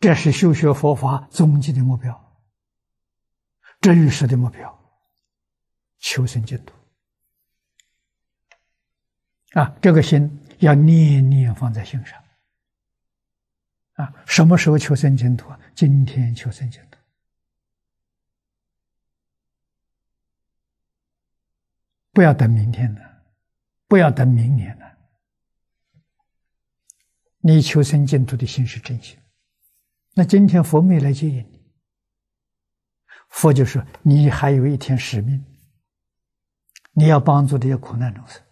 这是修学佛法终极的目标，真实的目标。求生净土啊，这个心要念念放在心上啊！什么时候求生净土啊？今天求生净土，不要等明天了，不要等明年了。你求生净土的心是真心。那今天佛没来接引你，佛就说你还有一天使命，你要帮助这些苦难众生。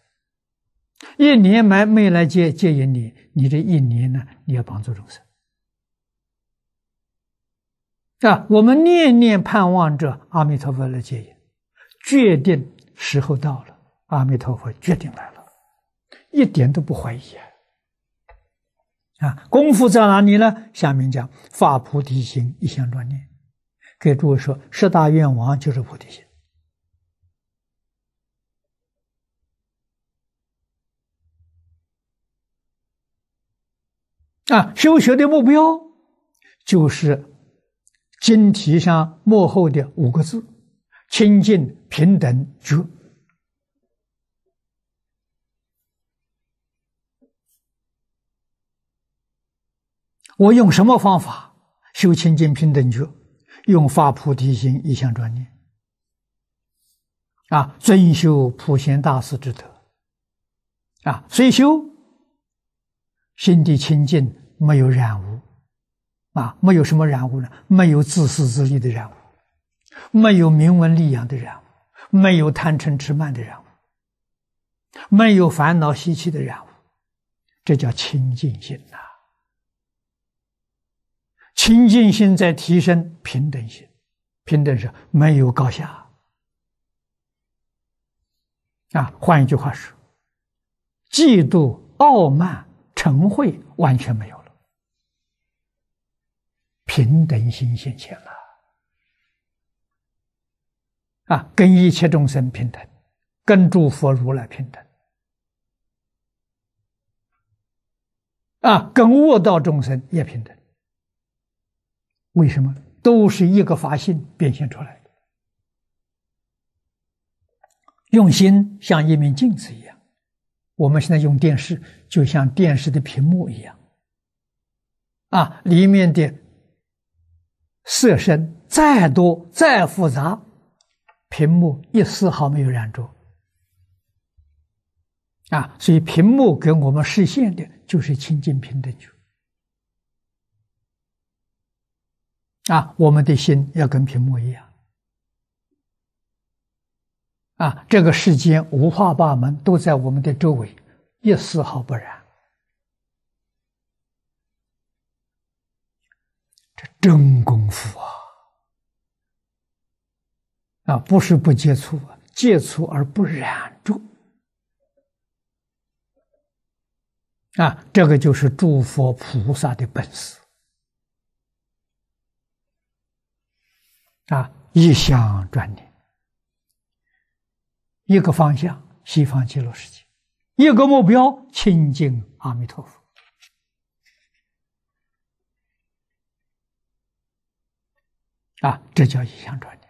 一年没没来接接引你，你这一年呢，你要帮助众生。啊，我们念念盼望着阿弥陀佛来接引，决定时候到了，阿弥陀佛决定来了，一点都不怀疑啊。啊，功夫在哪里呢？下面讲发菩提心，一项专念，给诸位说，十大愿王就是菩提心。啊，修学的目标就是经题上幕后的五个字：清净平等觉。我用什么方法修清净平等觉？用发菩提心，一向专念。啊，尊修普贤大师之德。啊，虽修，心地清净，没有染污。啊，没有什么染污呢？没有自私自利的染污，没有名闻利养的染污，没有贪嗔痴慢的染污，没有烦恼习气的染污。这叫清净心呐。清净心在提升平等心，平等是没有高下。啊，换一句话说，嫉妒、傲慢、成恚完全没有了，平等心显现了。啊，跟一切众生平等，跟诸佛如来平等，啊，跟恶道众生也平等。为什么都是一个法性变现出来的？用心像一面镜子一样，我们现在用电视，就像电视的屏幕一样，啊，里面的色声再多再复杂，屏幕一丝毫没有染着，啊，所以屏幕给我们实现的就是清净平等觉。啊，我们的心要跟屏幕一样。啊，这个世间五花八门，都在我们的周围，也丝毫不染。这真功夫啊！啊，不是不接触，接触而不染着。啊，这个就是诸佛菩萨的本事。啊，一向转念，一个方向，西方极乐世界；一个目标，亲近阿弥陀佛。啊，这叫一项专念。